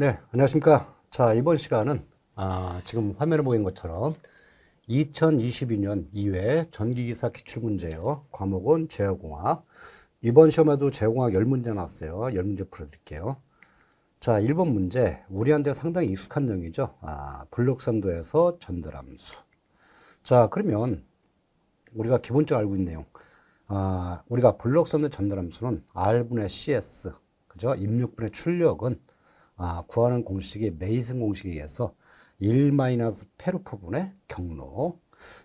네, 안녕하십니까. 자, 이번 시간은 아, 지금 화면을 보인 것처럼 2022년 2회 전기기사 기출문제요. 과목은 제어공학. 이번 시험에도 제어공학 10문제 나왔어요. 10문제 풀어드릴게요. 자, 1번 문제. 우리한테 상당히 익숙한 내용이죠. 아, 블록선도에서 전달함수 자, 그러면 우리가 기본적으로 알고 있는 내용. 아, 우리가 블록선도 전달함수는 R분의 CS, 그죠? 입력분의 출력은 아, 구하는 공식이 메이슨 공식에 의해서 1-페루프분의 경로.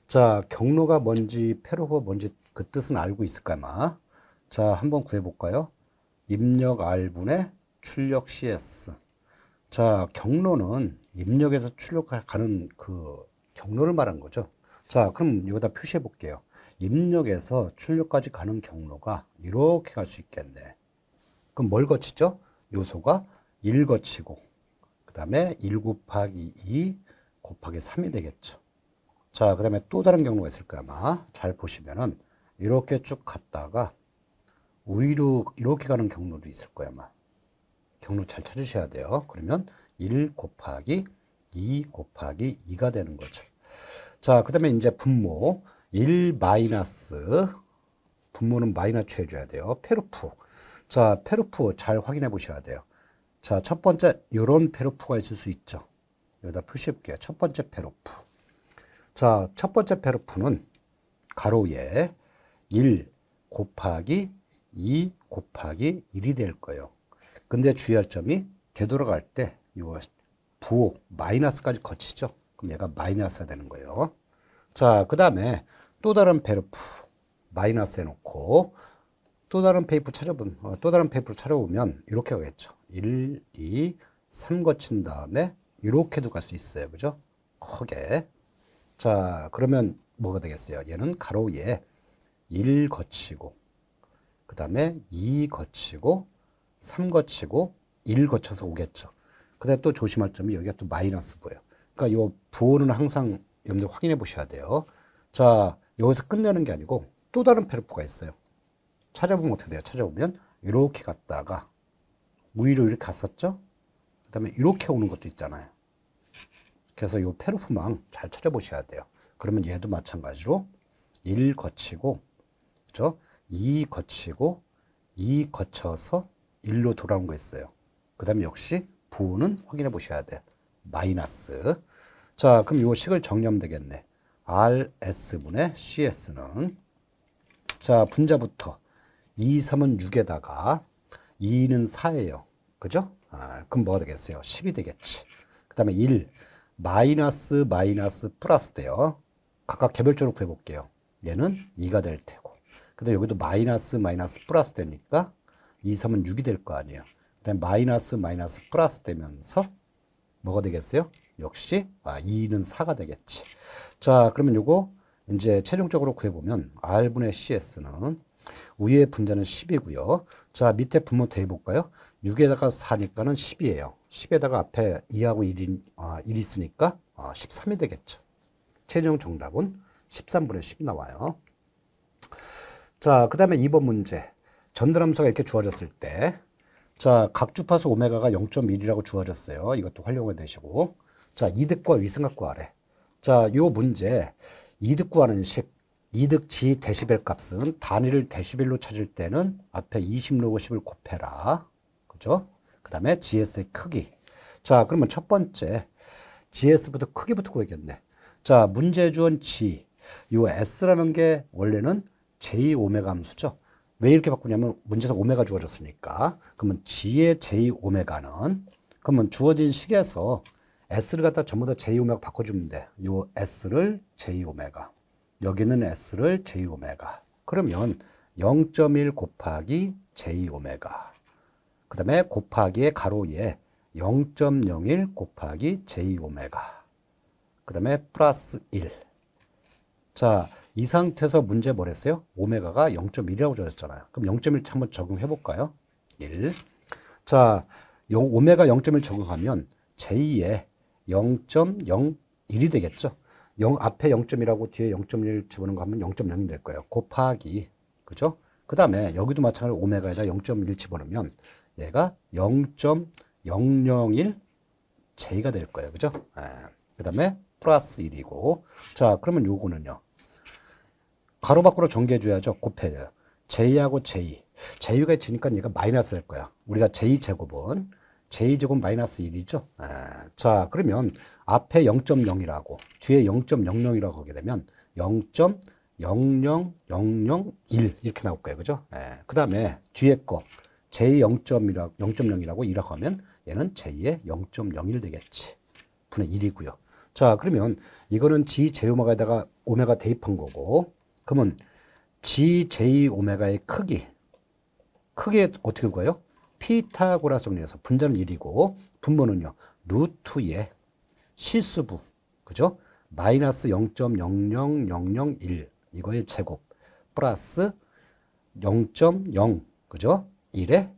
자, 경로가 뭔지 페루프가 뭔지 그 뜻은 알고 있을까마. 자, 한번 구해볼까요? 입력 R분의 출력 CS. 자, 경로는 입력에서 출력하는 그 경로를 말한 거죠. 자, 그럼 여기다 표시해 볼게요. 입력에서 출력까지 가는 경로가 이렇게 갈 수 있겠네. 그럼 뭘 거치죠? 요소가 1 거치고 그 다음에 1 곱하기 2 곱하기 3이 되겠죠. 자, 그 다음에 또 다른 경우가 있을 거야, 아마. 잘 보시면은, 이렇게 쭉 갔다가, 위로 이렇게 가는 경로도 있을 거야, 아마. 경로 잘 찾으셔야 돼요. 그러면 1 곱하기 2 곱하기 2가 되는 거죠. 자, 그 다음에 이제 분모. 1 마이너스, 분모는 마이너스 해줘야 돼요. 페루프 자, 페루프잘 확인해 보셔야 돼요. 자, 첫 번째 요런 페로프가 있을 수 있죠. 여기다 표시해볼게요. 첫 번째 페로프. 자, 첫 번째 페로프는 가로에 1 곱하기 2 곱하기 1이 될 거예요. 근데 주의할 점이 되돌아갈 때 이거 부호 마이너스까지 거치죠. 그럼 얘가 마이너스가 되는 거예요. 자, 그 다음에 또 다른 페르프 마이너스 해놓고 또 다른 페이프 찾아보면 어, 또 다른 페이프로 찾아보면 이렇게 가겠죠. 1, 2, 3 거친 다음에 이렇게도 갈 수 있어요. 그죠? 크게. 자, 그러면 뭐가 되겠어요? 얘는 가로에 1 거치고 그 다음에 2 거치고 3 거치고 1 거쳐서 오겠죠. 근데 또 조심할 점이 여기가 또 마이너스 보여. 그러니까 이 부호는 항상 여러분들 확인해 보셔야 돼요. 자, 여기서 끝내는 게 아니고 또 다른 페르프가 있어요. 찾아보면 어떻게 돼요? 찾아보면 이렇게 갔다가 무위로 이렇게 갔었죠? 그 다음에 이렇게 오는 것도 있잖아요. 그래서 이 페루프망 잘 찾아보셔야 돼요. 그러면 얘도 마찬가지로 1 거치고, 그죠? 2 거치고, 2 거쳐서 1로 돌아온 거 있어요. 그 다음에 역시 부호는 확인해 보셔야 돼요. 마이너스. 자, 그럼 요 식을 정리하면 되겠네. RS분의 CS는 자, 분자부터 2, 3은 6에다가 2는 4예요. 그죠? 아, 그럼 뭐가 되겠어요? 10이 되겠지. 그 다음에 1, 마이너스 마이너스 플러스 돼요. 각각 개별적으로 구해볼게요. 얘는 2가 될 테고. 근데 여기도 마이너스 마이너스 플러스 되니까 2, 3은 6이 될 거 아니에요. 그다음 마이너스 마이너스 플러스 되면서 뭐가 되겠어요? 역시 아, 2는 4가 되겠지. 자 그러면 요거 이제 최종적으로 구해보면 r분의 cs는 위에 분자는 10이고요. 자, 밑에 분모 대볼까요? 6에다가 4니까는 10이에요. 10에다가 앞에 2하고 1이, 아, 1 있으니까 아, 13이 되겠죠. 최종 정답은 13분의 1 0 나와요. 자, 그 다음에 2번 문제. 전자함수가 이렇게 주어졌을 때 자, 각 주파수 오메가가 0.1이라고 주어졌어요. 이것도 활용해 되시고 자, 이득과 위승합과 아래 자, 요 문제 이득 구하는 식 이득치 데시벨 값은 단위를 데시벨로 찾을 때는 앞에 20 로그 1을 곱해라. 그죠? 그 다음에 GS의 크기. 자, 그러면 첫 번째 GS부터 크기부터 구해야겠네. 자, 문제 주온 G. 요 S라는 게 원래는 J 오메가 함수죠. 왜 이렇게 바꾸냐면 문제에서 오메가 주어졌으니까. 그러면 G의 J 오메가는 그러면 주어진 식에서 S를 갖다 전부 다 J 오메가 바꿔주면 돼. 요 S를 J 오메가. 여기는 S를 J 오메가. 그러면 0.1 곱하기 J 오메가. 그 다음에 곱하기의 가로에 0.01 곱하기 J 오메가. 그 다음에 플러스 1. 자, 이 상태에서 문제 뭐랬어요? 오메가가 0.1이라고 줘졌잖아요. 그럼 0.1 한번 적용해 볼까요? 1. 자, 오메가 0.1 적용하면 J에 0.01이 되겠죠? 0, 앞에 0 1라고 뒤에 0.1 집어넣은 거 하면 0.0이 될 거예요. 곱하기. 그죠? 그 다음에 여기도 마찬가지로 오메가에다 0.1 집어넣으면 얘가 0.001제 J가 될 거예요. 그죠? 예. 그 다음에 플러스 1이고. 자, 그러면 요거는요. 가로 밖으로 전개해줘야죠. 곱해줘요. J하고 제이. 제 J가 지니까 얘가 마이너스 될 거야. 우리가 제 J제곱은. 제2제곱 마이너스 1이죠. 에, 아, 자, 그러면 앞에 0.0이라고 뒤에 0.00이라고 하게 되면 0 0 0 0 1 이렇게 나올 거예요. 그죠? 예. 그 다음에 뒤에 거제0 0 0이라고 2라고 하면 얘는 제2의 0.01 되겠지. 분의 1이고요. 자, 그러면 이거는 G 제오메가에다가 오메가 대입한 거고 그러면 G 제 오메가의 크기 크기 어떻게 구해요? 피타고라스 론에서 분자는 1이고 분모는요. 루트의 실수부 그죠? 마이너스 0.00001 이거의 제곱 플러스 0.0 그죠? 1의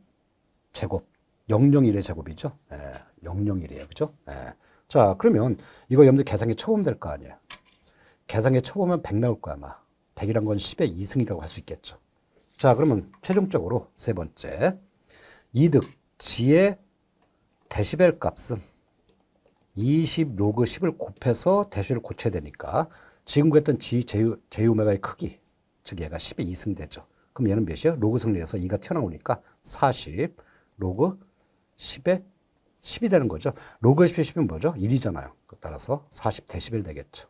제곱 001의 제곱이죠? 예, 001이에요. 그죠? 예. 자 그러면 이거 여러분들 계산기 쳐보면 될거 아니에요. 계산기 쳐보면 100 나올 거야 아마. 100이란 건 10의 2승이라고 할 수 있겠죠. 자 그러면 최종적으로 세 번째 이득 G의 데시벨 값은 20 로그 10을 곱해서 대시를 고쳐야 되니까 지금 구했던 G 제유, 제유메가의 크기 즉 얘가 10의 2승 되죠. 그럼 얘는 몇이요? 로그 승리에서 2가 튀어나오니까 40 로그 10의 10이 되는 거죠. 로그 10의 10은 뭐죠? 1이잖아요. 따라서 40 데시벨 되겠죠.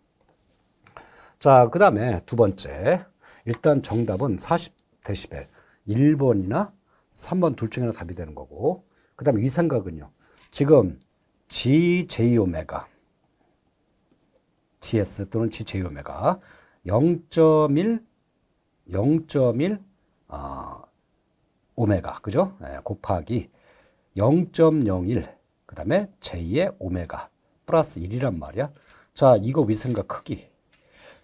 자, 그 다음에 두 번째. 일단 정답은 40 데시벨. 1번이나 3번 둘 중에 하나 답이 되는 거고 그 다음에 위 삼각은요. 지금 GJ 오메가 GS 또는 GJ 오메가 0.1 0.1 어, 오메가 그죠? 예, 곱하기 0.01그 다음에 J의 오메가 플러스 1이란 말이야. 자 이거 위생각 크기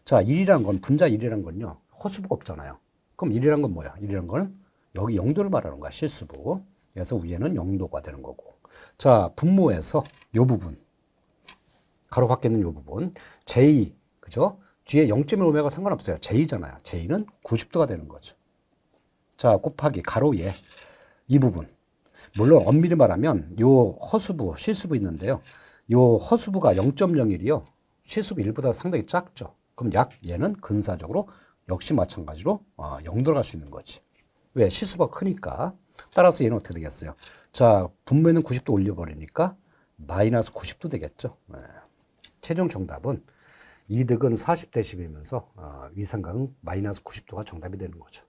자 1이란 건 분자 1이란 건요. 호수부가 없잖아요. 그럼 1이란 건 뭐야? 1이란 건 여기 영도를 말하는 거야, 실수부. 그래서 위에는 영도가 되는 거고. 자, 분모에서 요 부분. 가로 밖에 있는 요 부분. 제2. 그죠? 뒤에 0.5매가 상관없어요. 제2잖아요. 제2는 90도가 되는 거죠. 자, 곱하기 가로 위에 이 부분. 물론 엄밀히 말하면 요 허수부, 실수부 있는데요. 요 허수부가 0.01이요. 실수부 1보다 상당히 작죠. 그럼 약 얘는 근사적으로 역시 마찬가지로 어, 0도로 갈수 있는 거지. 왜? 실수가 크니까. 따라서 얘는 어떻게 되겠어요? 자, 분모에는 90도 올려버리니까 마이너스 90도 되겠죠. 네. 최종 정답은 이득은 40대 10이면서 어, 위상각은 마이너스 90도가 정답이 되는 거죠.